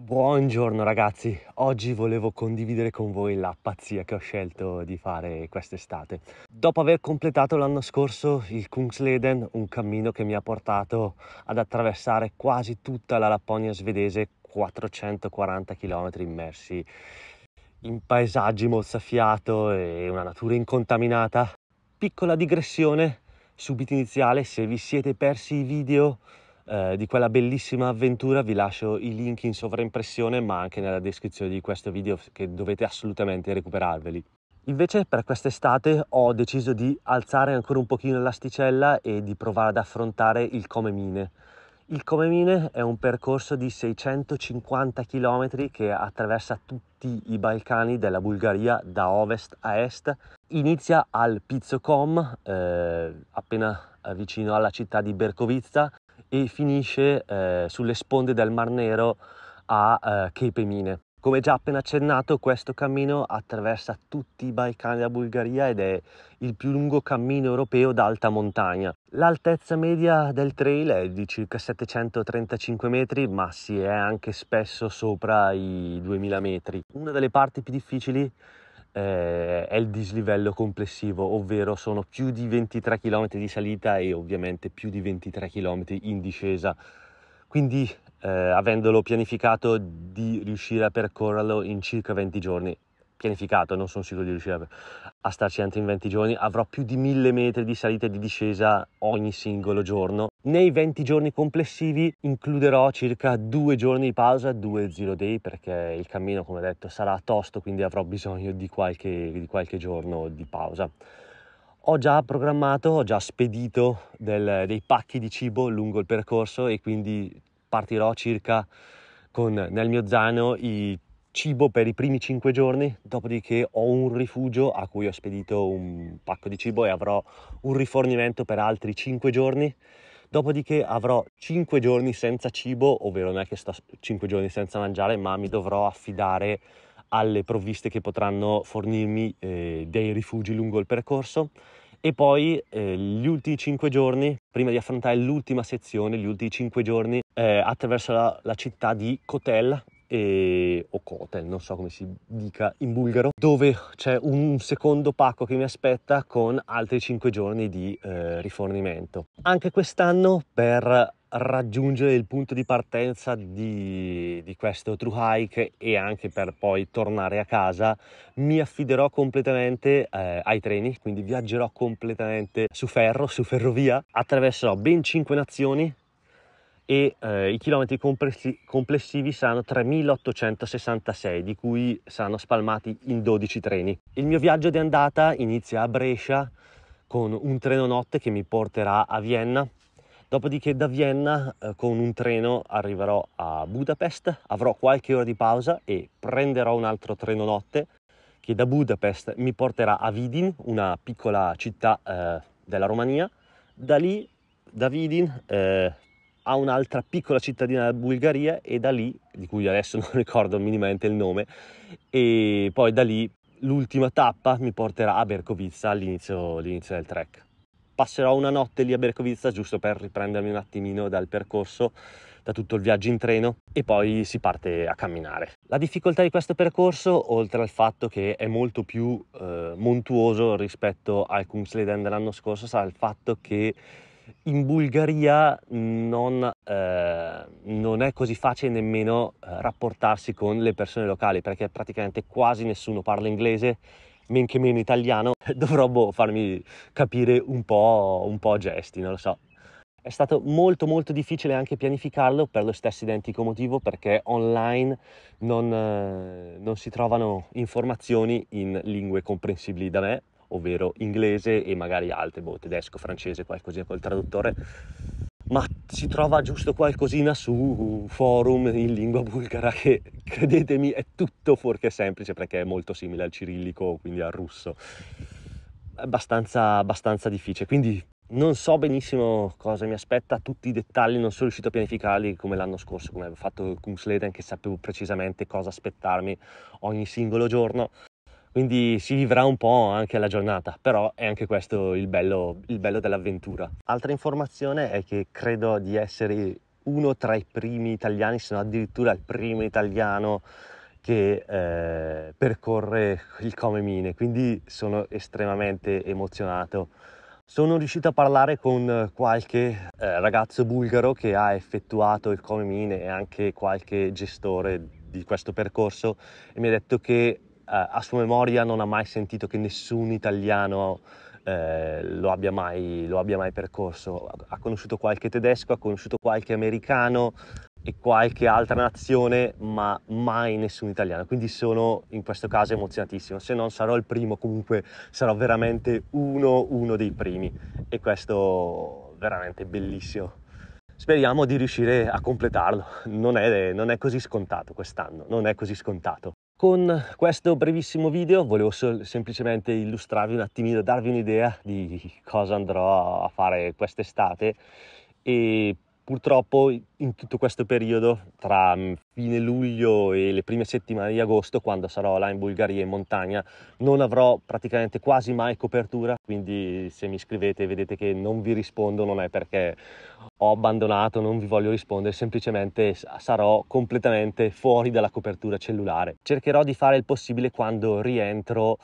Buongiorno ragazzi, oggi volevo condividere con voi la pazzia che ho scelto di fare quest'estate. Dopo aver completato l'anno scorso il Kungsleden, un cammino che mi ha portato ad attraversare quasi tutta la Lapponia svedese, 440 km immersi in paesaggi mozzafiato e una natura incontaminata, piccola digressione subito iniziale, se vi siete persi i video eh, di quella bellissima avventura vi lascio i link in sovraimpressione ma anche nella descrizione di questo video che dovete assolutamente recuperarveli. Invece per quest'estate ho deciso di alzare ancora un pochino l'asticella e di provare ad affrontare il Come Mine. Il Come Mine è un percorso di 650 km che attraversa tutti i Balcani della Bulgaria da ovest a est. Inizia al Pizzokom, eh, appena eh, vicino alla città di Berkovizza, e finisce eh, sulle sponde del Mar Nero a eh, Cape Mine. Come già appena accennato, questo cammino attraversa tutti i Balcani della Bulgaria ed è il più lungo cammino europeo d'alta montagna. L'altezza media del trail è di circa 735 metri, ma si è anche spesso sopra i 2000 metri. Una delle parti più difficili eh, è il dislivello complessivo, ovvero sono più di 23 km di salita e ovviamente più di 23 km in discesa. Quindi eh, avendolo pianificato di riuscire a percorrerlo in circa 20 giorni pianificato non sono sicuro di riuscire a, starci dentro in 20 giorni, avrò più di 1000 metri di salita e di discesa ogni singolo giorno. Nei 20 giorni complessivi includerò circa due giorni di pausa, due zero day, perché il cammino, come detto, sarà tosto, quindi avrò bisogno di qualche, di qualche giorno di pausa ho già programmato, ho già spedito del, dei pacchi di cibo lungo il percorso e quindi partirò circa con nel mio zaino i cibo per i primi 5 giorni, dopodiché ho un rifugio a cui ho spedito un pacco di cibo e avrò un rifornimento per altri 5 giorni. Dopodiché avrò 5 giorni senza cibo, ovvero non è che sto 5 giorni senza mangiare, ma mi dovrò affidare alle provviste che potranno fornirmi eh, dei rifugi lungo il percorso. E poi eh, gli ultimi 5 giorni, prima di affrontare l'ultima sezione, gli ultimi 5 giorni eh, attraverso la, la città di Cotel, e, o Kotel, non so come si dica in bulgaro, dove c'è un secondo pacco che mi aspetta con altri 5 giorni di eh, rifornimento. Anche quest'anno per raggiungere il punto di partenza di, di, questo true hike e anche per poi tornare a casa mi affiderò completamente eh, ai treni quindi viaggerò completamente su ferro su ferrovia attraverserò ben 5 nazioni e eh, i chilometri complessivi saranno 3.866, di cui saranno spalmati in 12 treni. Il mio viaggio di andata inizia a Brescia con un treno notte che mi porterà a Vienna, dopodiché da Vienna eh, con un treno arriverò a Budapest, avrò qualche ora di pausa e prenderò un altro treno notte che da Budapest mi porterà a Vidin, una piccola città eh, della Romania. Da lì, da Vidin, eh, a un'altra piccola cittadina della Bulgaria e da lì, di cui adesso non ricordo minimamente il nome, e poi da lì l'ultima tappa mi porterà a Berkovizza all'inizio, all'inizio del trek. Passerò una notte lì a Berkovizza giusto per riprendermi un attimino dal percorso, da tutto il viaggio in treno e poi si parte a camminare. La difficoltà di questo percorso, oltre al fatto che è molto più eh, montuoso rispetto al Kungsleden dell'anno scorso, sarà il fatto che in Bulgaria non, eh, non è così facile nemmeno eh, rapportarsi con le persone locali perché praticamente quasi nessuno parla inglese, men che meno italiano. Dovrò boh, farmi capire un po', un po' gesti, non lo so. È stato molto molto difficile anche pianificarlo per lo stesso identico motivo perché online non, eh, non si trovano informazioni in lingue comprensibili da me ovvero inglese e magari altre, boh, tedesco, francese, qualcosina col traduttore, ma si trova giusto qualcosina su forum in lingua bulgara che credetemi è tutto fuorché semplice perché è molto simile al cirillico, quindi al russo. Abbastanza, abbastanza difficile, quindi non so benissimo cosa mi aspetta, tutti i dettagli non sono riuscito a pianificarli come l'anno scorso, come avevo fatto con Kungsleden che sapevo precisamente cosa aspettarmi ogni singolo giorno quindi si vivrà un po' anche la giornata, però è anche questo il bello, il bello dell'avventura. Altra informazione è che credo di essere uno tra i primi italiani, se no addirittura il primo italiano che eh, percorre il Come Mine, quindi sono estremamente emozionato. Sono riuscito a parlare con qualche eh, ragazzo bulgaro che ha effettuato il Come Mine e anche qualche gestore di questo percorso e mi ha detto che eh, a sua memoria non ha mai sentito che nessun italiano eh, lo, abbia mai, lo, abbia mai, percorso. Ha conosciuto qualche tedesco, ha conosciuto qualche americano e qualche altra nazione, ma mai nessun italiano. Quindi sono in questo caso emozionatissimo. Se non sarò il primo, comunque sarò veramente uno, uno dei primi. E questo è veramente bellissimo speriamo di riuscire a completarlo. Non è, non è, così scontato quest'anno, non è così scontato. Con questo brevissimo video volevo semplicemente illustrarvi un attimino, darvi un'idea di cosa andrò a fare quest'estate e Purtroppo in tutto questo periodo, tra mm, fine luglio e le prime settimane di agosto, quando sarò là in Bulgaria in montagna, non avrò praticamente quasi mai copertura, quindi se mi scrivete e vedete che non vi rispondo non è perché ho abbandonato, non vi voglio rispondere, semplicemente sarò completamente fuori dalla copertura cellulare. Cercherò di fare il possibile quando rientro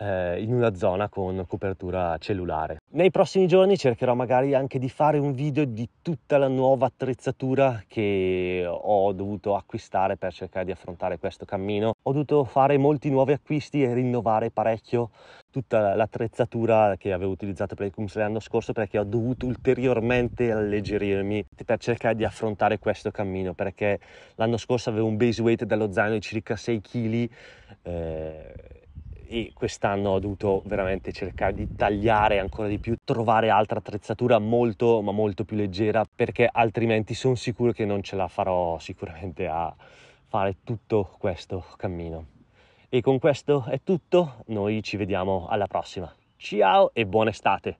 eh, in una zona con copertura cellulare. Nei prossimi giorni cercherò magari anche di fare un video di tutta la nuova attrezzatura che ho dovuto acquistare per cercare di affrontare questo cammino. Ho dovuto fare molti nuovi acquisti e rinnovare parecchio tutta l'attrezzatura che avevo utilizzato per il Cums l'anno scorso perché ho dovuto ulteriormente alleggerirmi per cercare di affrontare questo cammino perché l'anno scorso avevo un base weight dello zaino di circa 6 kg eh, e quest'anno ho dovuto veramente cercare di tagliare ancora di più, trovare altra attrezzatura molto ma molto più leggera perché altrimenti sono sicuro che non ce la farò sicuramente a fare tutto questo cammino. E con questo è tutto, noi ci vediamo alla prossima. Ciao e buona estate!